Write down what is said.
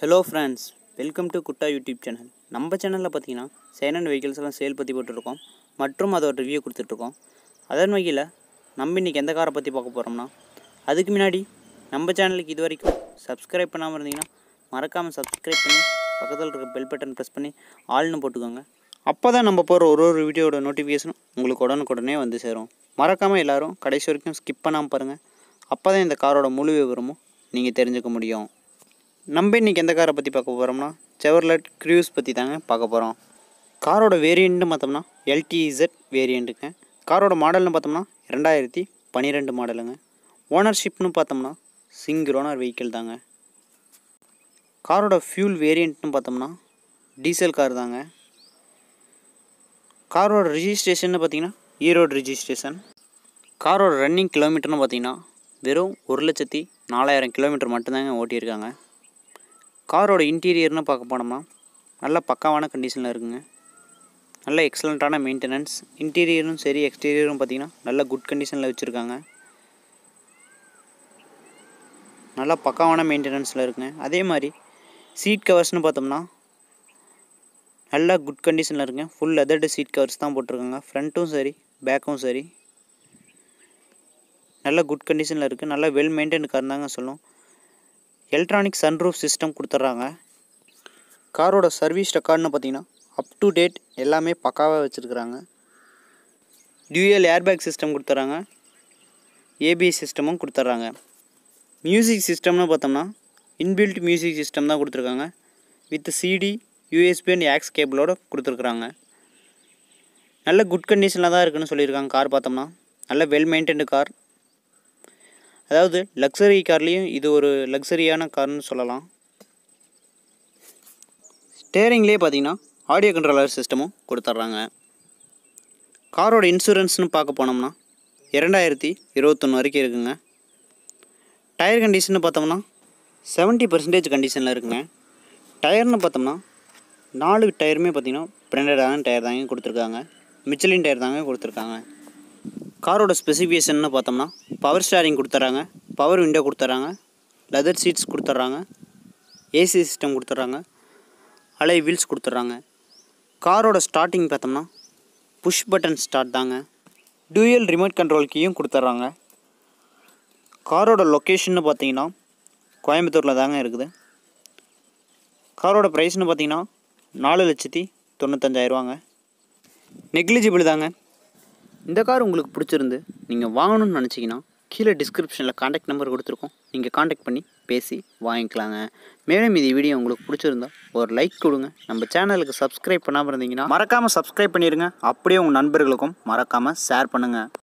hello friends welcome to குட்டா YouTube channel நம்ம சேனலில் பார்த்தீங்கன்னா சைனன் வெஹிக்கிள்ஸ் எல்லாம் சேல் பற்றி போட்டிருக்கோம் மற்றும் அதோட ரிவ்யூ கொடுத்துட்ருக்கோம் அதன் வகையில் நம்ம இன்றைக்கி எந்த காரை பற்றி பார்க்க போகிறோம்னா அதுக்கு முன்னாடி நம்ம சேனலுக்கு இது வரைக்கும் சப்ஸ்கிரைப் பண்ணாமல் இருந்தீங்கன்னா மறக்காமல் சப்ஸ்கிரைப் பண்ணி பக்கத்தில் இருக்க பெல் பட்டன் ப்ரெஸ் பண்ணி ஆள்னு போட்டுக்கோங்க அப்போ தான் நம்ம போகிற ஒரு ஒரு வீடியோட நோட்டிஃபிகேஷனும் உங்களுக்கு உடனுக்குடனே வந்து சேரும் மறக்காமல் எல்லோரும் கடைசி வரைக்கும் ஸ்கிப் பண்ணாமல் பாருங்கள் அப்போ தான் இந்த காரோட முழு விவரமும் நீங்கள் தெரிஞ்சுக்க முடியும் நம்ம இன்றைக்கி எந்த காரை பற்றி பார்க்க போகிறோம்னா செவர்லட் க்ரூஸ் பற்றி தாங்க பார்க்க போகிறோம் காரோட வேரியண்ட்டு பார்த்தோம்னா எல்டிஇசட் வேரியண்ட்டுங்க காரோட மாடல்னு பார்த்தோம்னா ரெண்டாயிரத்தி பன்னிரெண்டு மாடலுங்க ஓனர்ஷிப்னு பார்த்தோம்னா சிங்கிள் ஓனர் வெஹிக்கிள் தாங்க காரோட ஃபியூல் வேரியண்ட்னு பார்த்தோம்னா டீசல் கார் தாங்க காரோட ரிஜிஸ்ட்ரேஷன்னு பார்த்தீங்கன்னா ஈரோடு ரிஜிஸ்ட்ரேஷன் காரோட ரன்னிங் கிலோமீட்டர்னு பார்த்தீங்கன்னா வெறும் ஒரு லட்சத்தி நாலாயிரம் கிலோமீட்டர் மட்டும்தாங்க ஓட்டியிருக்காங்க காரோட இன்டீரியர்னு பார்க்க போனோம்னா நல்ல பக்காவான கண்டிஷனில் இருக்குங்க நல்ல எக்ஸலண்ட்டான மெயின்டெனன்ஸ் இன்டீரியரும் சரி எக்ஸ்டீரியரும் பார்த்திங்கன்னா நல்ல குட் கண்டிஷனில் வச்சுருக்காங்க நல்லா பக்காவான மெயின்டெனன்ஸில் இருக்குங்க அதே மாதிரி சீட் கவர்ஸ்னு பார்த்தோம்னா நல்லா குட் கண்டிஷனில் இருக்குங்க ஃபுல் லெதர்டு சீட் கவர்ஸ் தான் போட்டிருக்காங்க ஃப்ரண்ட்டும் சரி பேக்கும் சரி நல்ல குட் கண்டிஷனில் இருக்குது நல்லா வெல் மெயின்டைன் கார் தாங்க சொல்லும் எலக்ட்ரானிக் சன்ரூஃப் சிஸ்டம் கொடுத்துட்றாங்க காரோட சர்வீஸ் ரெக்கார்டுன்னு பார்த்தீங்கன்னா அப் டு டேட் எல்லாமே பக்காவாக வச்சுருக்குறாங்க டியூஎல் ஏர்பேக் சிஸ்டம் கொடுத்துட்றாங்க ஏபிஎஸ் சிஸ்டமும் கொடுத்துட்றாங்க மியூசிக் சிஸ்டம்னு பார்த்தோம்னா இன்பில்ட் மியூசிக் சிஸ்டம் தான் கொடுத்துருக்காங்க with CD USB and aux கேபிளோடு கொடுத்துருக்குறாங்க நல்ல குட் கண்டிஷனில் தான் இருக்குதுன்னு சொல்லியிருக்காங்க கார் பார்த்தோம்னா நல்ல வெல் மெயின்டைன்டு கார் அதாவது லக்ஸரி கார்லேயும் இது ஒரு லக்ஸரியான கார்னு சொல்லலாம் ஸ்டேரிங்லேயே பார்த்தீங்கன்னா ஆடியோ கண்ட்ரோலர் சிஸ்டமும் கொடுத்துட்றாங்க காரோட இன்சூரன்ஸ்னு பார்க்க போனோம்னா இரண்டாயிரத்தி இருபத்தொன்று வரைக்கும் இருக்குங்க டயர் கண்டிஷன் பார்த்தோம்னா செவன்ட்டி பர்சன்டேஜ் கண்டிஷனில் இருக்குங்க டயர்னு பார்த்தோம்னா நாலு டயருமே பார்த்திங்கன்னா பிராண்டடான டயர் தாங்க கொடுத்துருக்காங்க மிச்சலின் டயர் தாங்க கொடுத்துருக்காங்க காரோட ஸ்பெசிஃபிகேஷன்னு பார்த்தோம்னா பவர் ஸ்டாரிங் கொடுத்துட்றாங்க பவர் விண்டோ கொடுத்துட்றாங்க லெதர் சீட்ஸ் கொடுத்துட்றாங்க ஏசி சிஸ்டம் கொடுத்துட்றாங்க அலை வீல்ஸ் கொடுத்துட்றாங்க காரோட ஸ்டார்டிங் பார்த்தோம்னா புஷ் பட்டன் ஸ்டார்ட் தாங்க டூயல் ரிமோட் கண்ட்ரோல் கீயும் கொடுத்துட்றாங்க காரோட லொக்கேஷன்னு பார்த்தீங்கன்னா கோயம்புத்தூரில் தாங்க இருக்குது காரோட ப்ரைஸ்னு பார்த்தீங்கன்னா நாலு லட்சத்தி தொண்ணூத்தஞ்சாயிரவாங்க நெக்லிஜிபிள் தாங்க இந்த கார் உங்களுக்கு பிடிச்சிருந்து நீங்கள் வாங்கணும்னு நினச்சிங்கன்னா கீழே டிஸ்கிரிப்ஷனில் காண்டாக்ட் நம்பர் கொடுத்துருக்கோம் நீங்கள் காண்டாக்ட் பண்ணி பேசி வாங்கிக்கலாங்க மேலும் இது வீடியோ உங்களுக்கு பிடிச்சிருந்தா ஒரு லைக் கொடுங்க நம்ம சேனலுக்கு சப்ஸ்கிரைப் பண்ணாமல் இருந்தீங்கன்னா மறக்காமல் சப்ஸ்கிரைப் பண்ணிடுங்க அப்படியே உங்கள் நண்பர்களுக்கும் மறக்காமல் ஷேர் பண்ணுங்கள்